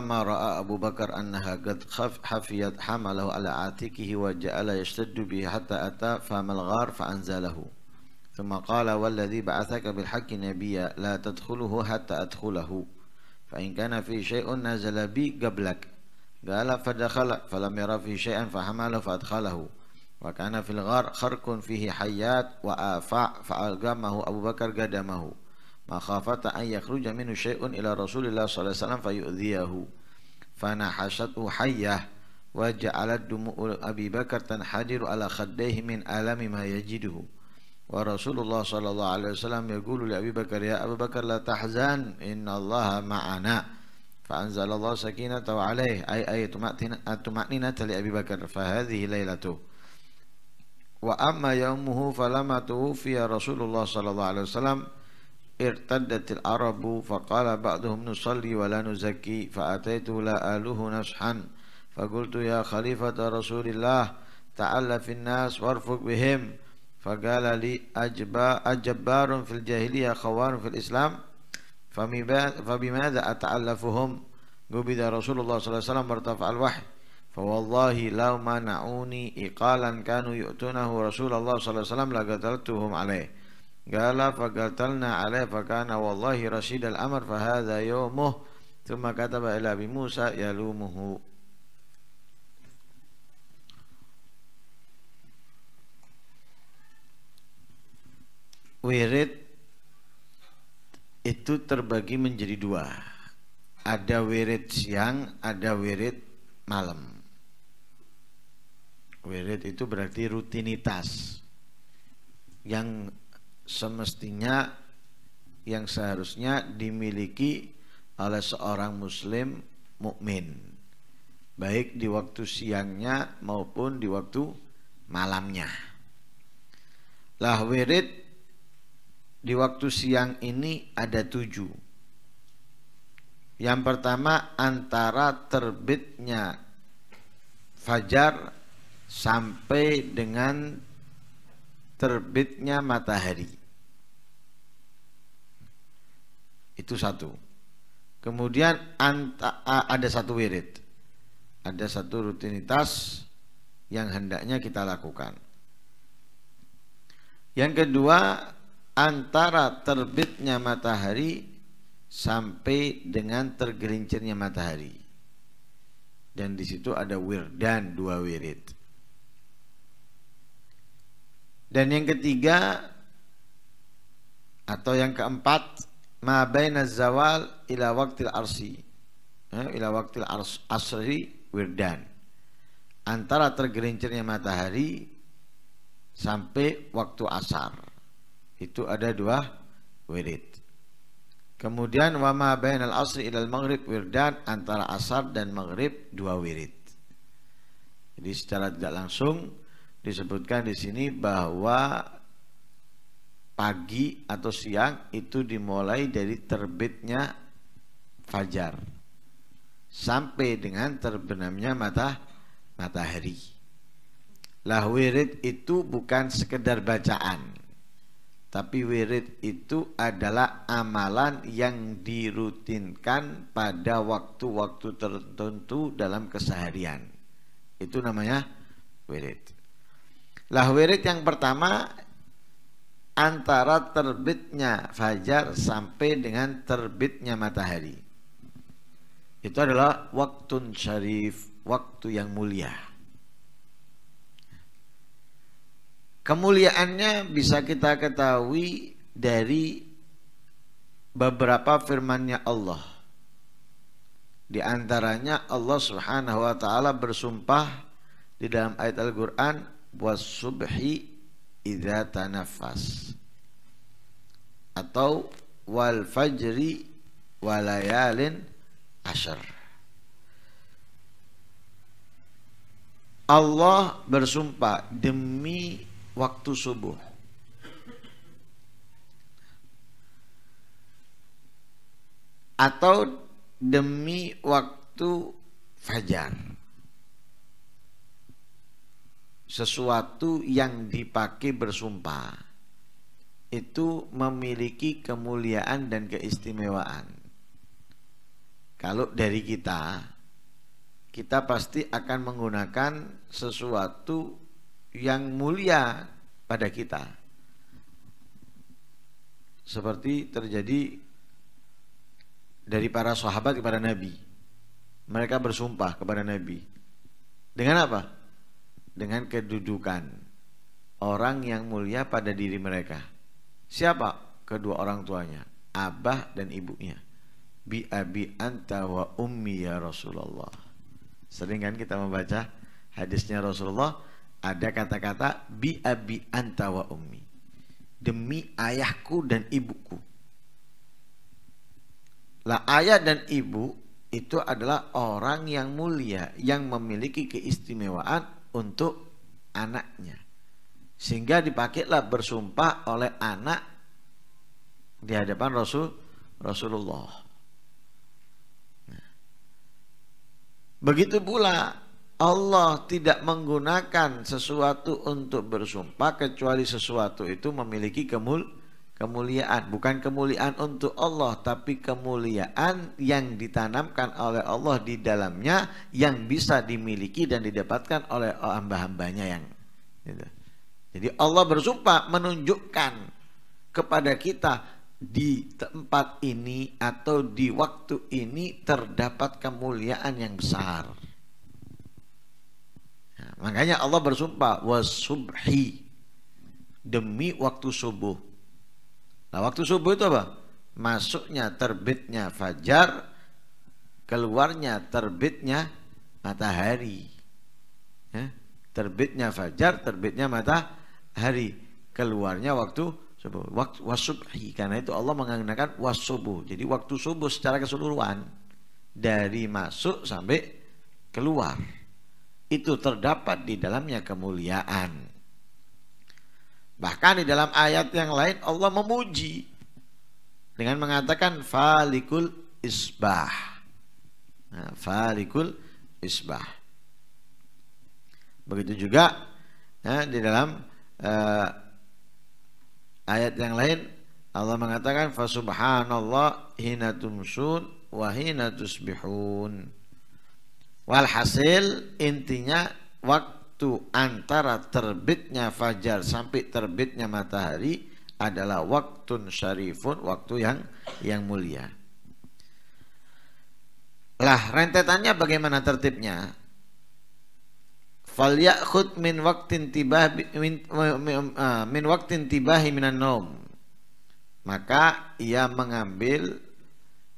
فلما رأى أبو بكر أنها قد حفيت حمله على عاتقه وجعل يشتد به حتى أتى فم الغار فأنزله ثم قال والذي بعثك بالحق نبيا لا تدخله حتى أدخله فإن كان في شيء نزل بي قبلك قال فدخل فلم ير فيه شيئا فحمله فأدخله وكان في الغار خرق فيه حيات وآفاع فألقمه أبو بكر قدمه مخافة أن يخرج منه شيء إلى رسول الله صلى الله عليه وسلم فيؤذيه فنحشته حية وجعلت دموع أبي بكر تنحدر على خديه من ألم ما يجده ورسول الله صلى الله عليه وسلم يقول لأبي بكر يا أبا بكر لا تحزن إن الله معنا فأنزل الله سكينته عليه أي أي طمأنينة لأبي بكر فهذه ليلته وأما يومه فلما توفي رسول الله صلى الله عليه وسلم ارتدت العرب فقال بعضهم نصلي ولا نزكي فأتيت لا آله نصحا فقلت يا خليفة رسول الله تعال في الناس وارفق بهم فقال لي أجبار في الجاهلية خوار في الإسلام فبماذا أتعلفهم قبض رسول الله صلى الله عليه وسلم وارتفع الوحي فوالله لو منعوني إقالا كانوا يؤتونه رسول الله صلى الله عليه وسلم لقتلتهم عليه Gala fagatalna alaih fakana wallahi rasyid al-amr fahadha yawmuh Thumma kataba ila bi Musa yalumuhu Wirid itu terbagi menjadi dua Ada wirid siang, ada wirid malam Wirid itu berarti rutinitas Yang semestinya yang seharusnya dimiliki oleh seorang muslim mukmin baik di waktu siangnya maupun di waktu malamnya lah wirid di waktu siang ini ada tujuh yang pertama antara terbitnya fajar sampai dengan terbitnya matahari Itu satu. Kemudian anta, ada satu wirid. Ada satu rutinitas yang hendaknya kita lakukan. Yang kedua, antara terbitnya matahari sampai dengan tergelincirnya matahari. Dan disitu ada ada dan dua wirid. Dan yang ketiga atau yang keempat ma baina zawal ila waktil arsi ya, ila waktil ars, asri wirdan antara tergelincirnya matahari sampai waktu asar itu ada dua wirid kemudian wa ma bainal asri ilal maghrib wirdan antara asar dan maghrib dua wirid jadi secara tidak langsung disebutkan di sini bahwa pagi atau siang itu dimulai dari terbitnya fajar sampai dengan terbenamnya mata matahari. Lah wirid itu bukan sekedar bacaan. Tapi wirid itu adalah amalan yang dirutinkan pada waktu-waktu tertentu dalam keseharian. Itu namanya wirid. Lah wirid yang pertama antara terbitnya fajar sampai dengan terbitnya matahari. Itu adalah waktu syarif, waktu yang mulia. Kemuliaannya bisa kita ketahui dari beberapa firmannya Allah. Di antaranya Allah Subhanahu wa taala bersumpah di dalam ayat Al-Qur'an was subhi idza tanafas atau wal fajri walayalin ashar Allah bersumpah demi waktu subuh atau demi waktu fajar sesuatu yang dipakai bersumpah itu memiliki kemuliaan dan keistimewaan. Kalau dari kita, kita pasti akan menggunakan sesuatu yang mulia pada kita. Seperti terjadi dari para sahabat kepada Nabi. Mereka bersumpah kepada Nabi. Dengan apa? dengan kedudukan orang yang mulia pada diri mereka. Siapa? Kedua orang tuanya, abah dan ibunya. Bi abi anta wa ummi ya Rasulullah. Sering kan kita membaca hadisnya Rasulullah ada kata-kata bi abi anta wa ummi. Demi ayahku dan ibuku. Lah ayah dan ibu itu adalah orang yang mulia yang memiliki keistimewaan untuk anaknya. Sehingga dipakailah bersumpah oleh anak di hadapan Rasul Rasulullah. Nah. Begitu pula Allah tidak menggunakan sesuatu untuk bersumpah kecuali sesuatu itu memiliki kemul kemuliaan bukan kemuliaan untuk Allah tapi kemuliaan yang ditanamkan oleh Allah di dalamnya yang bisa dimiliki dan didapatkan oleh hamba-hambanya yang gitu. jadi Allah bersumpah menunjukkan kepada kita di tempat ini atau di waktu ini terdapat kemuliaan yang besar nah, makanya Allah bersumpah wasubhi demi waktu subuh Nah waktu subuh itu apa? Masuknya terbitnya fajar, keluarnya terbitnya matahari. Ya, terbitnya fajar, terbitnya matahari, keluarnya waktu subuh. Waktu wasubhi karena itu Allah mengenakan wasubuh. Jadi waktu subuh secara keseluruhan dari masuk sampai keluar itu terdapat di dalamnya kemuliaan. Bahkan di dalam ayat yang lain Allah memuji dengan mengatakan falikul isbah. Nah, falikul isbah. Begitu juga ya, di dalam uh, ayat yang lain Allah mengatakan fasubhanallah hina tumsun wa hina tusbihun. Walhasil intinya waktu waktu antara terbitnya fajar sampai terbitnya matahari adalah waktu syarifun, waktu yang yang mulia. Lah, rentetannya bagaimana tertibnya? fal yakhud min waktin tibah min, ah, min waktin tibahi minan nom. Maka ia mengambil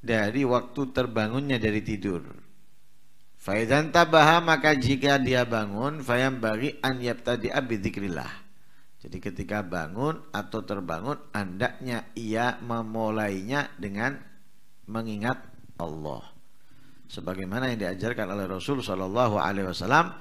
dari waktu terbangunnya dari tidur. Faizan tabaha maka jika dia bangun fayam bagi an tadi bidzikrillah. Jadi ketika bangun atau terbangun andaknya ia memulainya dengan mengingat Allah. Sebagaimana yang diajarkan oleh Rasul Shallallahu Alaihi Wasallam,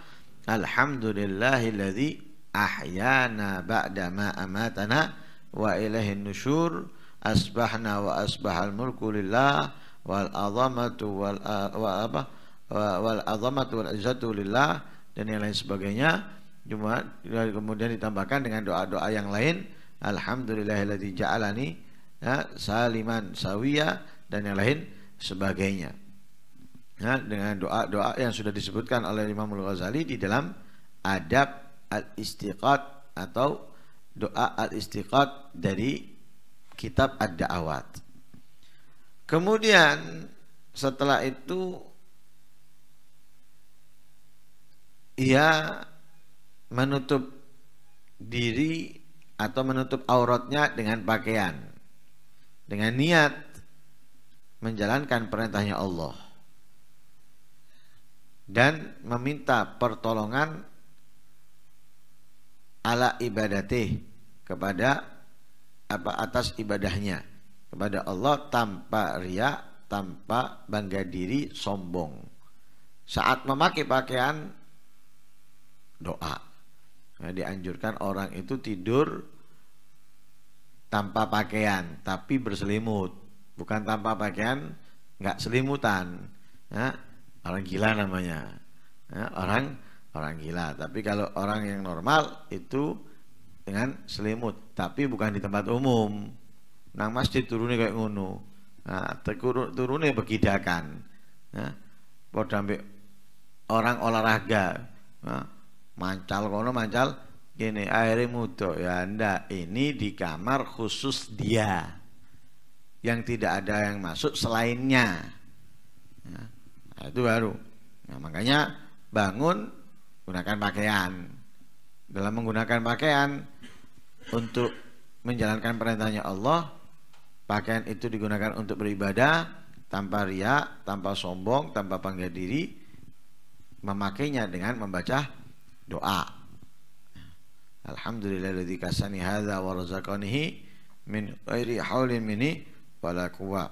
Alhamdulillahilladzi ahyana ba'dama amatana wa ilahin nusyur asbahna wa asbahal mulku lillah wal azamatu wal wa apa wal azamatu wal izzatu lillah dan yang lain sebagainya cuma kemudian ditambahkan dengan doa-doa yang lain alhamdulillahilladzi ja'alani ya, saliman sawiya dan yang lain sebagainya ya, dengan doa-doa yang sudah disebutkan oleh Imam Al-Ghazali di dalam adab al-istiqat atau doa al-istiqat dari kitab ad-da'awat kemudian setelah itu ia menutup diri atau menutup auratnya dengan pakaian dengan niat menjalankan perintahnya Allah dan meminta pertolongan ala ibadatih kepada apa atas ibadahnya kepada Allah tanpa ria tanpa bangga diri sombong saat memakai pakaian doa. Nah, dianjurkan orang itu tidur tanpa pakaian tapi berselimut, bukan tanpa pakaian nggak selimutan. Ya, orang gila namanya. Ya, orang orang gila. Tapi kalau orang yang normal itu dengan selimut, tapi bukan di tempat umum. Nang masjid turunnya kayak ngunu Nah, turunnya begidakan. ya, orang olahraga. Nah, mancal kono mancal gini akhirnya mutu ya anda ini di kamar khusus dia yang tidak ada yang masuk selainnya ya, nah, itu baru nah, makanya bangun gunakan pakaian dalam menggunakan pakaian untuk menjalankan perintahnya Allah pakaian itu digunakan untuk beribadah tanpa riak, tanpa sombong, tanpa panggil diri memakainya dengan membaca doa. Alhamdulillah ladzi kasani hadza wa razaqanihi min ghairi haulin minni wala quwwa.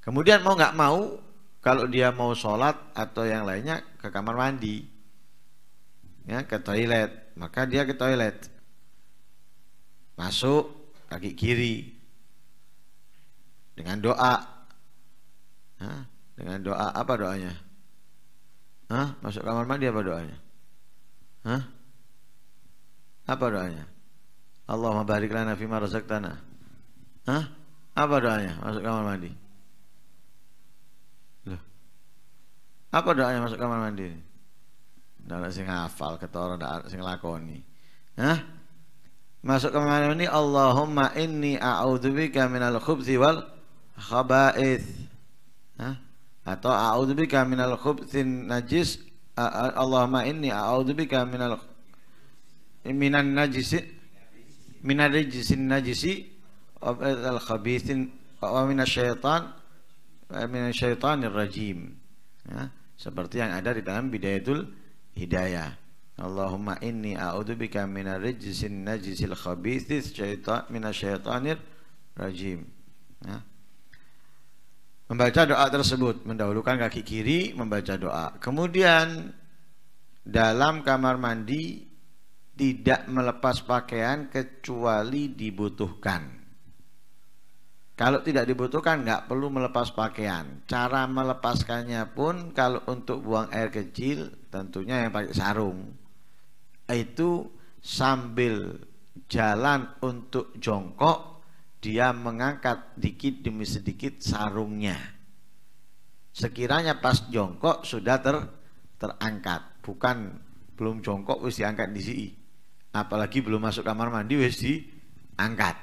Kemudian mau nggak mau kalau dia mau sholat atau yang lainnya ke kamar mandi, ya ke toilet, maka dia ke toilet, masuk kaki kiri dengan doa, Hah? dengan doa apa doanya? Hah? Masuk kamar mandi apa doanya? Hah? Apa doanya? Allahumma barik lana fima tanah. Hah? Apa doanya? Masuk kamar mandi. Loh. Apa doanya masuk kamar mandi? Ndak sing hafal ketara ndak sing lakoni. Hah? Masuk kamar mandi Allahumma inni a'udzubika minal khubthi wal khaba'ith. Hah? Atau a'udzubika minal khubthin najis Allahumma inni a'udzubika minal minan najisi minar rijisin najisi al khabithin wa mina syaitanir rajim ya, seperti yang ada di dalam bidayatul hidayah Allahumma inni a'udzubika minar rijisin najisil khabithis syaitan syaitanir rajim ya membaca doa tersebut mendahulukan kaki kiri membaca doa kemudian dalam kamar mandi tidak melepas pakaian kecuali dibutuhkan kalau tidak dibutuhkan nggak perlu melepas pakaian cara melepaskannya pun kalau untuk buang air kecil tentunya yang pakai sarung itu sambil jalan untuk jongkok dia mengangkat dikit demi sedikit sarungnya. Sekiranya pas jongkok sudah ter terangkat, bukan belum jongkok wis diangkat di sini. Apalagi belum masuk kamar mandi wis diangkat.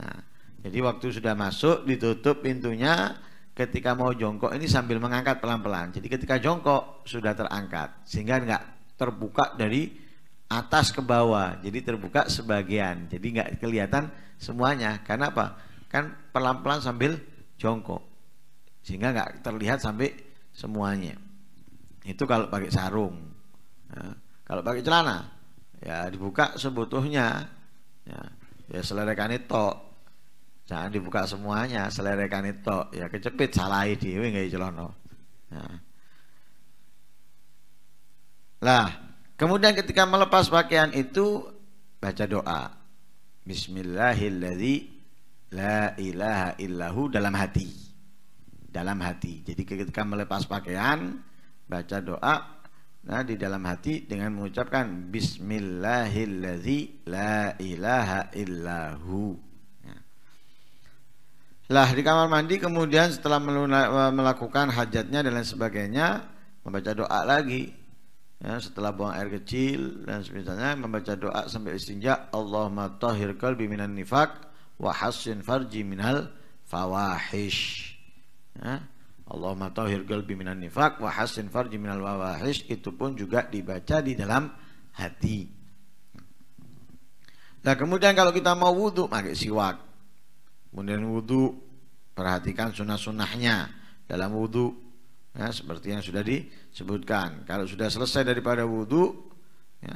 Nah, jadi waktu sudah masuk ditutup pintunya ketika mau jongkok ini sambil mengangkat pelan-pelan. Jadi ketika jongkok sudah terangkat sehingga nggak terbuka dari atas ke bawah jadi terbuka sebagian jadi nggak kelihatan semuanya karena apa kan pelan-pelan sambil jongkok sehingga nggak terlihat sampai semuanya itu kalau pakai sarung ya. kalau pakai celana ya dibuka sebutuhnya ya, ya selerekan itu jangan dibuka semuanya selerekan itu ya kecepit salah ide nggak celana nah. lah Kemudian ketika melepas pakaian itu baca doa. Bismillahilladzi la ilaha illahu dalam hati. Dalam hati. Jadi ketika melepas pakaian baca doa nah di dalam hati dengan mengucapkan bismillahilladzi la ilaha illahu. Ya. Lah di kamar mandi kemudian setelah melakukan hajatnya dan lain sebagainya membaca doa lagi ya, setelah buang air kecil dan semisalnya membaca doa sampai istinja Allahumma tahhir qalbi minan nifak wa hassin farji minal fawahish ya. Allahumma tahhir qalbi minan nifak wa hassin farji minal fawahish itu pun juga dibaca di dalam hati nah kemudian kalau kita mau wudhu pakai siwak kemudian wudhu perhatikan sunnah-sunnahnya dalam wudhu ya, seperti yang sudah disebutkan kalau sudah selesai daripada wudhu ya,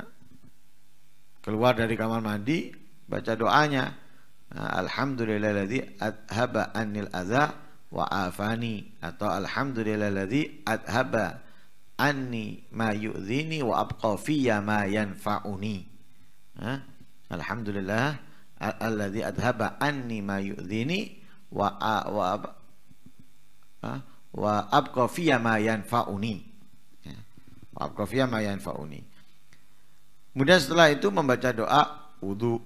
keluar dari kamar mandi baca doanya ya, alhamdulillahilladzi adhaba anil adha wa afani atau alhamdulillahilladzi adhaba anni ma yu'dhini wa abqa fiyya ma yanfa'uni ya, Alhamdulillah alladzi adhaba anni ma yu'dhini wa wa ha? wa abqa fiyya ma yanfa'uni ya. wa abqa fiyya ma yanfa'uni kemudian setelah itu membaca doa wudhu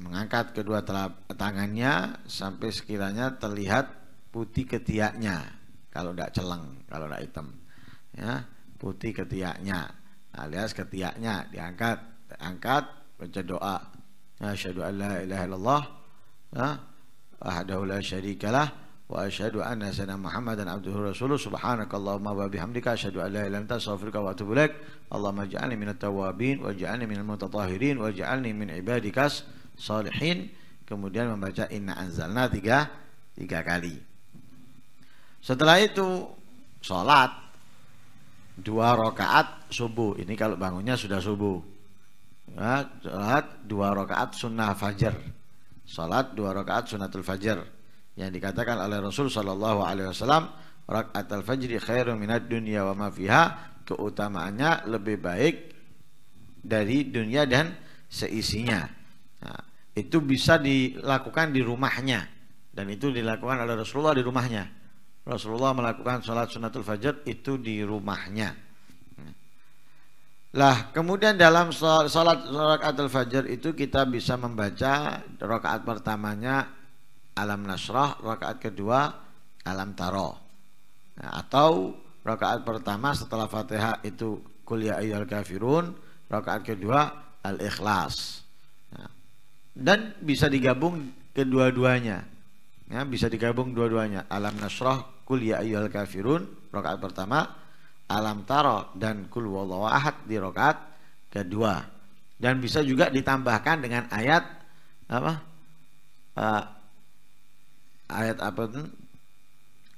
mengangkat kedua telap tangannya sampai sekiranya terlihat putih ketiaknya kalau tidak celeng kalau tidak hitam ya putih ketiaknya nah, alias ketiaknya diangkat angkat baca doa ya, asyhadu alla ilaha illallah ya, wahdahu la syarikalah وأشهد أن سيدنا محمدا عبده ورسوله سبحانك اللهم وبحمدك أشهد أن لا إله إلا أنت أستغفرك وأتوب إليك اللهم اجعلني من التوابين واجعلني من المتطهرين واجعلني من عبادك salihin kemudian membaca inna anzalna tiga tiga kali setelah itu sholat dua rakaat subuh ini kalau bangunnya sudah subuh ya, sholat dua rakaat sunnah fajar sholat dua rakaat sunnatul fajar yang dikatakan oleh Rasul Shallallahu Alaihi Wasallam rakaat al fajri khairu minat dunia wa ma fiha keutamaannya lebih baik dari dunia dan seisinya nah, itu bisa dilakukan di rumahnya dan itu dilakukan oleh Rasulullah di rumahnya Rasulullah melakukan sholat sunatul fajr itu di rumahnya lah kemudian dalam sholat rakaat al fajr itu kita bisa membaca rakaat pertamanya alam nasrah rakaat kedua alam taro nah, atau rakaat pertama setelah fatihah itu kuliah ya ayyul kafirun rakaat kedua al ikhlas nah, dan bisa digabung kedua-duanya ya, bisa digabung dua-duanya alam nasrah kuliah ya ayyul kafirun rakaat pertama alam taro dan kul ahad di rakaat kedua dan bisa juga ditambahkan dengan ayat apa eh, ayat apa itu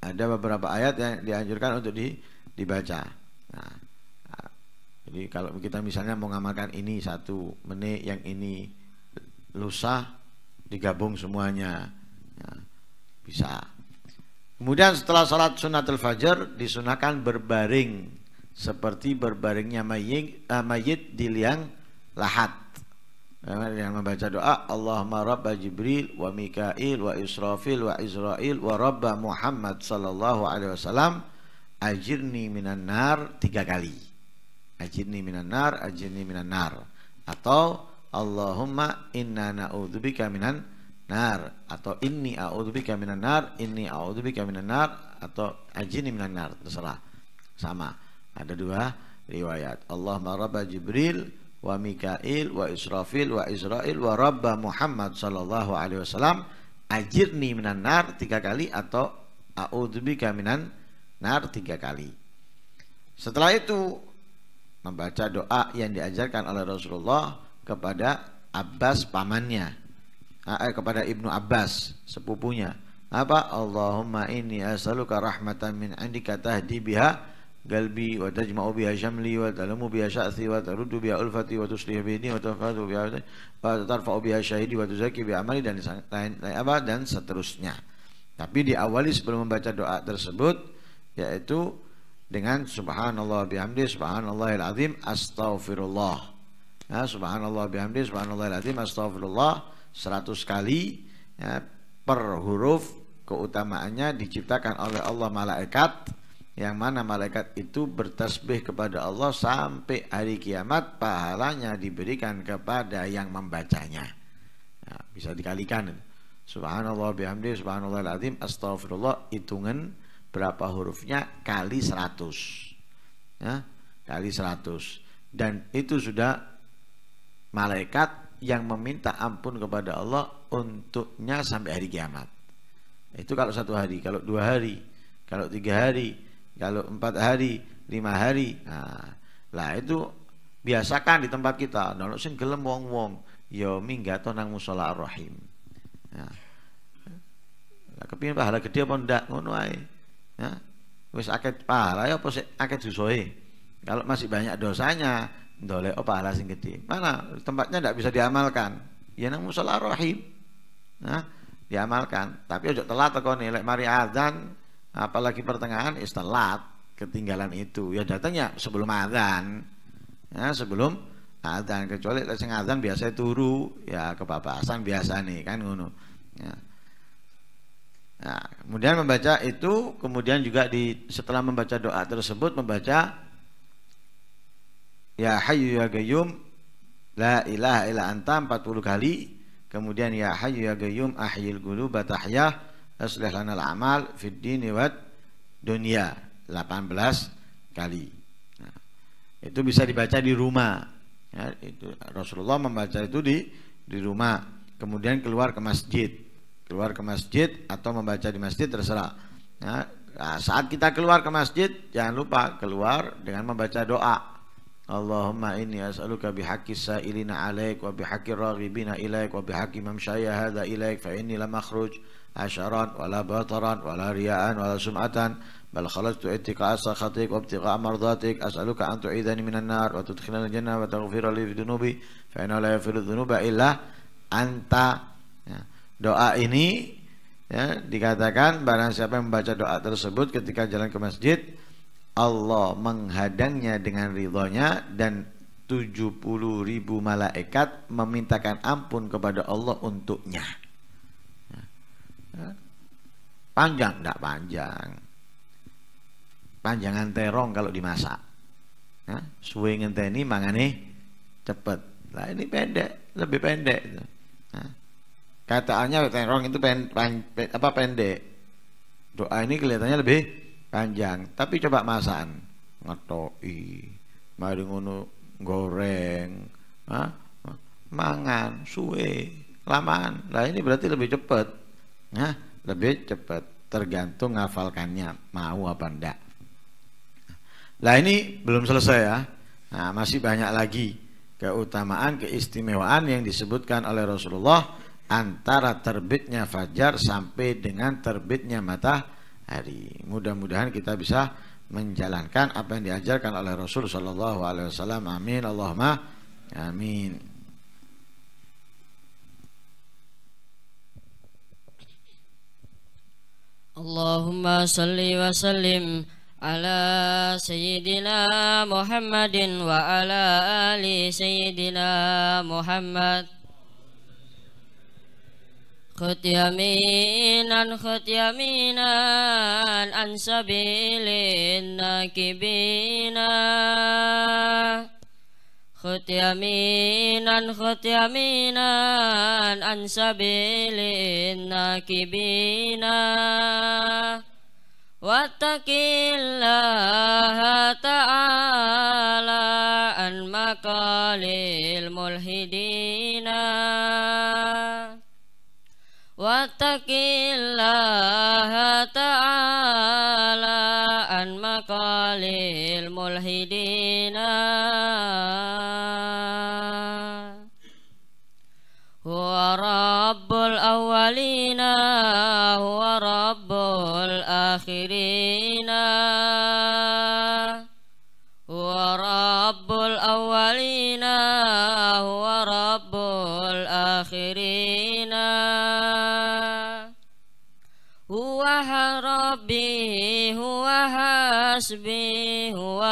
ada beberapa ayat yang dianjurkan untuk di, dibaca. Nah, jadi kalau kita misalnya mau ngamalkan ini satu menit, yang ini lusa digabung semuanya, nah, bisa. Kemudian setelah sholat sunatul fajar disunahkan berbaring seperti berbaringnya mayit, uh, mayit di liang lahat yang membaca doa Allahumma Rabba Jibril wa Mikail wa Israfil wa Israel wa Rabba Muhammad sallallahu alaihi wasallam ajirni minan nar tiga kali. Ajirni minan nar, ajirni minan nar. Atau Allahumma inna na'udzubika minan nar atau inni a'udzubika minan nar, inni a'udzubika minan nar atau ajirni minan nar terserah. Sama. Ada dua riwayat. Allahumma Rabba Jibril wa Mikail wa Israfil wa Israel wa Rabba Muhammad sallallahu alaihi wasallam ajirni minan nar tiga kali atau a'udzubika minan nar tiga kali. Setelah itu membaca doa yang diajarkan oleh Rasulullah kepada Abbas pamannya ah, eh, kepada Ibnu Abbas sepupunya apa Allahumma inni as'aluka rahmatan min indika tahdi biha قلبي وتجمع بها شملي وتلم بها شأثي وترد بها ألفتي وتصلح بيني وتنفذ بها وترفع بها syahidi وتزكي بعملي dan lain, lain apa dan seterusnya. Tapi diawali sebelum membaca doa tersebut yaitu dengan subhanallah bihamdi subhanallahil azim astaghfirullah. Ya, subhanallah bihamdi subhanallahil azim astaghfirullah 100 kali ya, per huruf keutamaannya diciptakan oleh Allah malaikat yang mana malaikat itu bertasbih kepada Allah sampai hari kiamat pahalanya diberikan kepada yang membacanya nah, bisa dikalikan subhanallah bihamdi subhanallah azim astagfirullah hitungan berapa hurufnya kali seratus, ya, kali seratus dan itu sudah malaikat yang meminta ampun kepada Allah untuknya sampai hari kiamat itu kalau satu hari kalau dua hari kalau tiga hari kalau empat hari lima hari nah lah itu biasakan di tempat kita nolok nah, sing gelem wong-wong yo ya minggat nang musola rahim nah ya. lah kepengin pahala gede apa ndak ngono ae ya wis akeh pahala ya apa sik akeh kalau masih banyak dosanya dole oh pahala sing gede mana tempatnya ndak bisa diamalkan ya nang musola rahim nah ya, diamalkan tapi ojo telat kok nilai lek mari azan apalagi pertengahan istilat ketinggalan itu ya datangnya sebelum adzan ya sebelum adzan kecuali sing adzan biasa turu ya kepapasan biasa nih kan ngono ya. Nah, kemudian membaca itu kemudian juga di setelah membaca doa tersebut membaca ya hayu ya qayyum la ilaha illa anta 40 kali kemudian ya hayu ya qayyum ahyil quluba tahyah aslih lana al-amal fid dini wad dunia 18 kali. Nah, itu bisa dibaca di rumah. Ya, itu Rasulullah membaca itu di di rumah, kemudian keluar ke masjid. Keluar ke masjid atau membaca di masjid terserah. Nah, saat kita keluar ke masjid, jangan lupa keluar dengan membaca doa. Allahumma inni as'aluka bihaqqis sa'ilina alaik wa bihaqqir raghibina ilaik wa bihaqqi mamsyaya hadza ilaik fa inni la makhruj asharan la bataran wala riya'an la sum'atan bal khalaqtu ittiqa'a sakhatik wa ibtiqa'a mardatik as'aluka an tu'idani minan nar wa tudkhilani jannah wa taghfir li dhunubi fa inna la yaghfiru dhunuba illa anta ya. doa ini ya, dikatakan barang siapa yang membaca doa tersebut ketika jalan ke masjid Allah menghadangnya dengan ridhonya dan 70 ribu malaikat memintakan ampun kepada Allah untuknya ya. Ya. panjang tidak panjang panjangan terong kalau dimasak nah, suwe ngenteni mangane cepet lah ini pendek lebih pendek nah, kataannya terong itu pen, apa pendek doa ini kelihatannya lebih Panjang, tapi coba masakan ngetoi, Mari ngono goreng, ha? mangan suwe, lamaan. Lah ini berarti lebih cepet, Nah, lebih cepet tergantung ngafalkannya mau apa enggak. Lah ini belum selesai ya. Nah, masih banyak lagi keutamaan, keistimewaan yang disebutkan oleh Rasulullah antara terbitnya fajar sampai dengan terbitnya mata hari. Mudah-mudahan kita bisa menjalankan apa yang diajarkan oleh Rasul Shallallahu Alaihi Wasallam. Amin. Allahumma amin. Allahumma salli wa sallim ala sayyidina Muhammadin wa ala ali sayyidina Muhammad Khutyaminan khutyaminan ansabilin nakibina Khutyaminan khutyaminan ansabilin nakibina Wattakillaha ta'ala uh,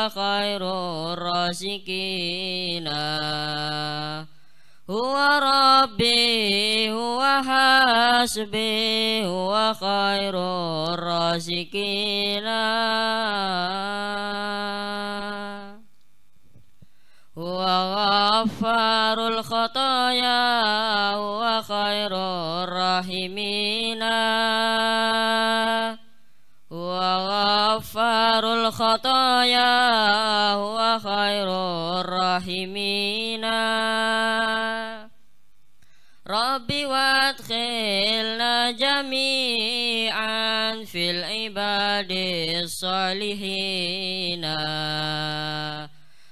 خير الرازقين هو ربي هو حسبي هو خير الرازقين هو غفار الخطايا هو خير الراحمين الخطايا هو خير الراحمين ربي وادخلنا جميعا في العباد الصالحين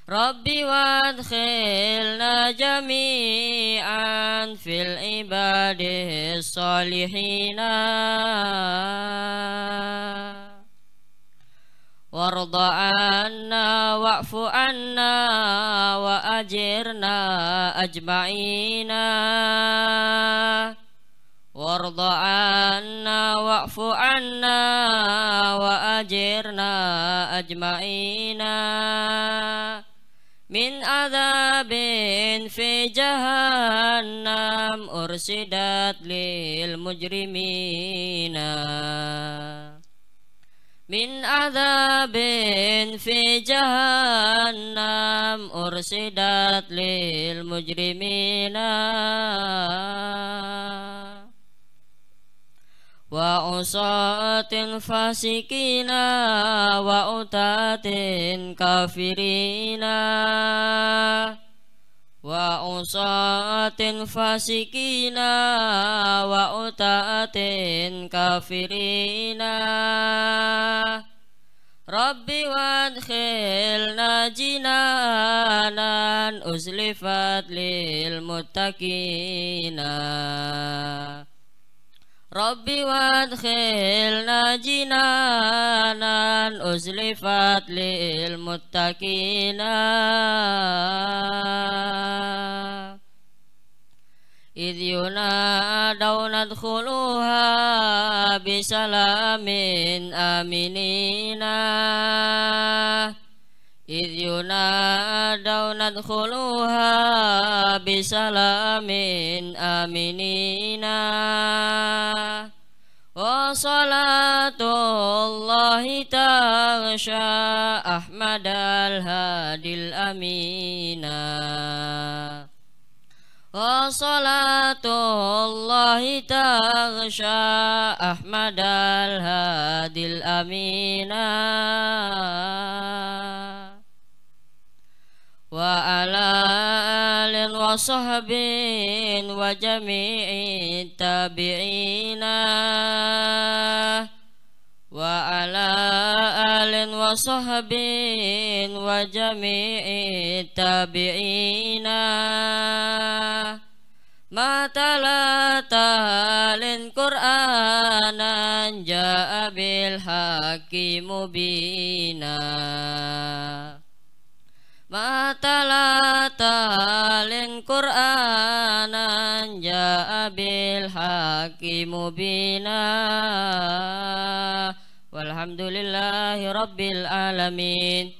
ربي وادخلنا جميعا في العباد الصالحين warḍa anna wa'fu anna wa ajirna ajma'ina warḍa anna wa'fu anna wa ajirna ajma'ina min adzabin fi jahannam ursidat lil mujrimina من عذاب في جهنم أرسلت للمجرمين وعصاة فاسقين وعتاة كافرين وعصاة فاسقين وعتاة كافرين رب وادخلنا جنانا أزلفت للمتقين Rabbi wadkhilna jinanan uslifat lil muttaqina Idh yuna adawnat khuluha bisalamin aminina Izyuna daunat khuluha bisalamin aminina Wa salatullahi tangsha ahmad al-hadil amina Wa salatullahi tangsha ahmad al-hadil amina ala alin wa sahbin wa jami'i tabi'ina Wa ala alin wa sahbin tabi'ina Mata la ta'alin qur'anan ja'abil haki mubi'inah Matalata lin Qur'anan ja'a bil haqqi mubina Walhamdulillahi rabbil alamin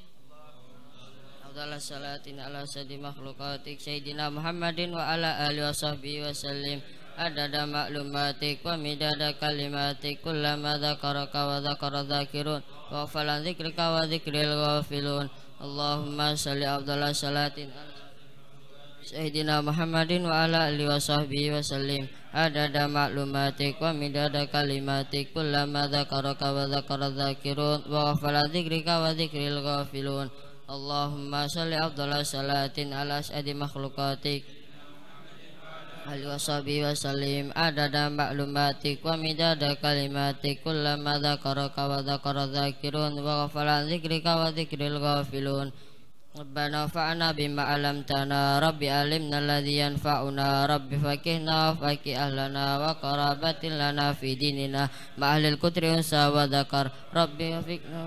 Afdal ala sadi makhlukatik Sayyidina Muhammadin wa ala alihi wa sahbihi wa sallim Adada maklumatik wa midada kalimatik Kullama dhakaraka wa dhakara dhakirun Wa falan zikrika wa zikril ghafilun Allahumma salli abdallah salatin Sayyidina Muhammadin wa ala alihi wa sahbihi wa sallim adada maklumatik wa midada kalimatik kullama dhakaraka wa dhakara dhakirun wa ghafala dhikrika wa dhikril ghafilun Allahumma salli abdallah salatin ala asyadi makhlukatik alihi sabi wasallim ada ma'lumatik wa midada kalimatik kullama dzakaraka wa dzakara dzakirun wa ghafala dzikrika wa dzikril ghafilun Rabbana fa'ana bima tana Rabbi alimna alladhi yanfa'una Rabbi fakihna faki ahlana wa qarabatin lana fi dinina ma'ahlil kutri unsa wa Rabbi fikna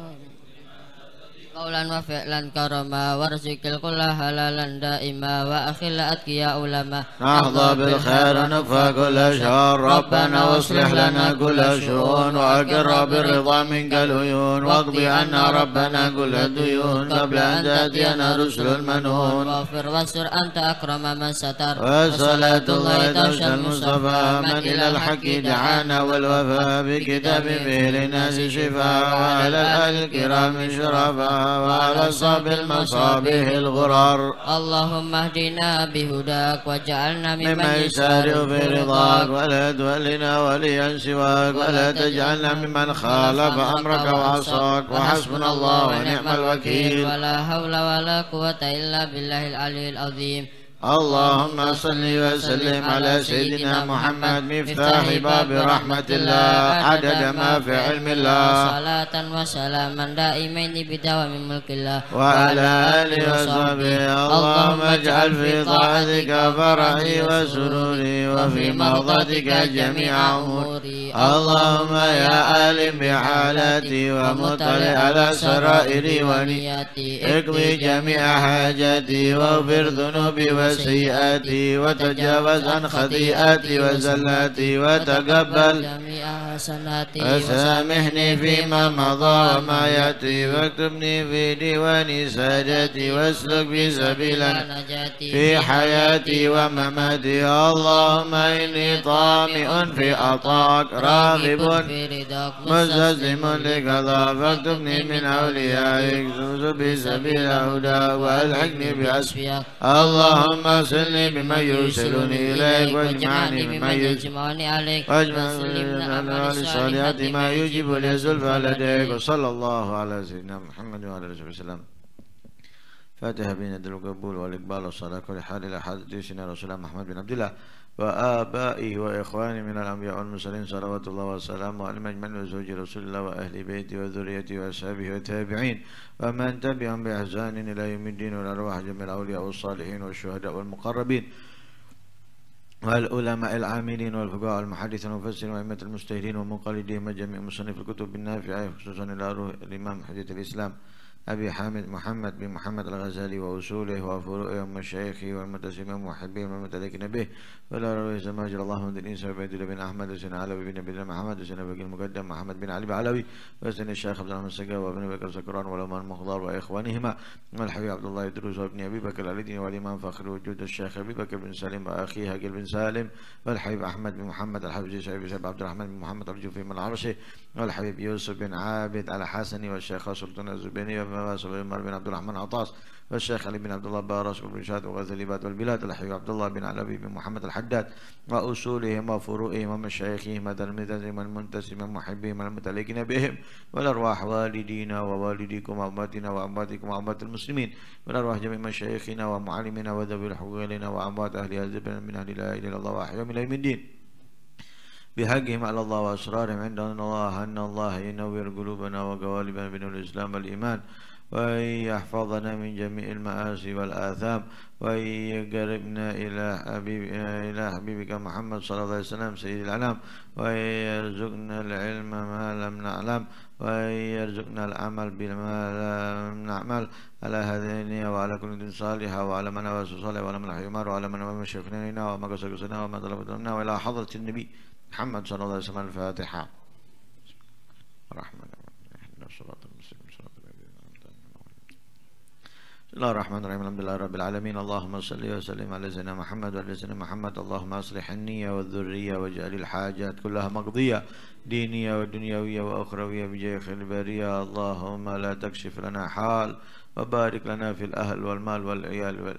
kaulan wa fi'lan karama warzikil kulla halalan daima wa akhil atqiya ulama nahdha bil khair nufa kulla syar rabbana waslih lana kulla syu'un wa aqra bil ridha minka luyun waqdi anna rabbana kulla duyun qabla an tatiyana rusulul manun wafir wasur anta akrama man satar wa salatullahi tawshal mustafa man ila al-haqi da'ana wal wafa bi kitabin fihi linasi shifa wa ala al-kiram syurafa وعلى وألص المصابيح الغرر اللهم اهدنا بهداك واجعلنا ممن يسارع في رضاك ولا تولنا وليا سواك ولا تجعلنا ممن خالف أمرك وعصاك وحسبنا الله ونعم الوكيل ولا حول ولا قوة إلا بالله العلي العظيم اللهم صل وسلم على سيدنا محمد مفتاح باب رحمة الله عدد ما في علم الله صلاة وسلاما دائمين بدوام ملك الله وعلى آله وصحبه اللهم اجعل في طاعتك فرحي وسروري وفي مرضتك جميع أموري اللهم يا عالم بحالاتي ومطلع على سرائري ونياتي اقضي جميع حاجاتي واغفر ذنوبي وسروري وسيئاتي وتجاوز عن خطيئاتي وزلاتي وتقبل جميع حسناتي وسامحني فيما مضى وما يأتي واكتبني في ديوان سادتي واسلك بي سبيلا في حياتي ومماتي اللهم إني طامئ في عطاك راغب مستسلم لقضاء فاكتبني من أوليائك بي سبيل هدى وألحقني بأسفيك اللهم اللهم صل بما يرسلني إليك واجمعني بما يجمعني عليك وسلمنا على الصالحات ما يجب لزلف لديك وصلى الله على سيدنا محمد وعلى آله وصحبه وسلم فاتح بين القبول والإقبال والصلاة كل حال إلى حديثنا رسول الله محمد بن عبد الله وآبائه وإخوانه من الأنبياء والمرسلين صلوات الله وسلامه على أجمعين وزوج رسول الله وأهل بيته وذريته وأصحابه والتابعين ومن تبعهم بإحسان إلى يوم الدين والأرواح جميع الأولياء والصالحين والشهداء والمقربين والعلماء العاملين والفقهاء والمحدثين والمفسرين وأئمة المجتهدين ومنقلدين وجميع مصنف الكتب النافعة خصوصا إلى الإمام حجة الإسلام أبي حامد محمد بن محمد الغزالي وأصوله وفروعه ومشايخه والمتسمين والمحبين والمتلكين به ولا روي زماجر الله من الإنس وبيد بن أحمد وسن علوي بن عبد محمد وسن أبي المقدم محمد بن علي بن علوي وسن الشيخ عبد الرحمن السقا وابن بكر سكران ولومان مخضار وإخوانهما والحبيب عبد الله يدرس وابن أبي بكر الدين والإمام فخر وجود الشيخ أبي بكر بن سالم وأخيه هاجر بن سالم والحبيب أحمد بن محمد الحفزي شعيب شعيب عبد الرحمن بن محمد الجوفي من العرشي والحبيب يوسف بن عابد الحسني والشيخ سلطان الزبيني باز والإمام بن عبد الرحمن عطاس والشيخ علي بن عبد الله بارس بن شهاد شاد وغزليبات والبلاد الحي عبد الله بن علوي بن محمد الحداد وأصولهم وفروعهم ومشايخهم وتلميذهم المنتسبين ومحبهم المتلقين بهم والأرواح والدينا ووالديكم وأمواتنا وأمواتكم وأموات المسلمين والأرواح جميع مشايخنا ومعلمنا وذوي الحقوق لنا وأموات أهل هذا من أهل لا إله إلا الله الى يوم الدين بحقهم على الله وأسرارهم عند الله أن الله ينور قلوبنا وقوالبنا بنور الإسلام والإيمان وأن يحفظنا من جميع المآسي والآثام وأن يقربنا إلى حبيب إلى حبيبك محمد صلى الله عليه وسلم سيد العلام وأن يرزقنا العلم ما لم نعلم وأن يرزقنا العمل بما لم نعمل على هذين وعلى كل دين صالحة وعلى من أوسو صالح وعلى من حيمار وعلى من أمام شفنينا وما قصر قصرنا وما طلبت منا وإلى حضرة النبي محمد صلى الله عليه وسلم الفاتحة رحمة الرحيم بسم الله الرحمن الرحيم الحمد لله رب العالمين اللهم صل وسلم على سيدنا محمد وعلى سيدنا محمد اللهم اصلح النية والذرية واجعل الحاجات كلها مقضية دينية ودنيوية وأخروية بجاه خير البرية اللهم لا تكشف لنا حال وبارك لنا في الأهل والمال والعيال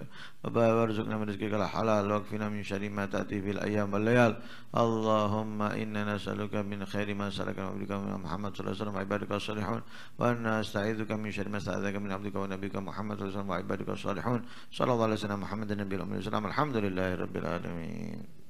وارزقنا من رزقك الحلال واكفنا من شر ما تأتي في الأيام والليال اللهم إنا نسألك من خير ما سألك عبدك من محمد صلى الله عليه وسلم وعبادك الصالحون وأنا أستعيذك من شر ما استعاذك من عبدك ونبيك محمد صلى الله عليه وسلم وعبادك الصالحون صلى الله عليه وسلم محمد النبي الأمي والسلام الحمد لله رب العالمين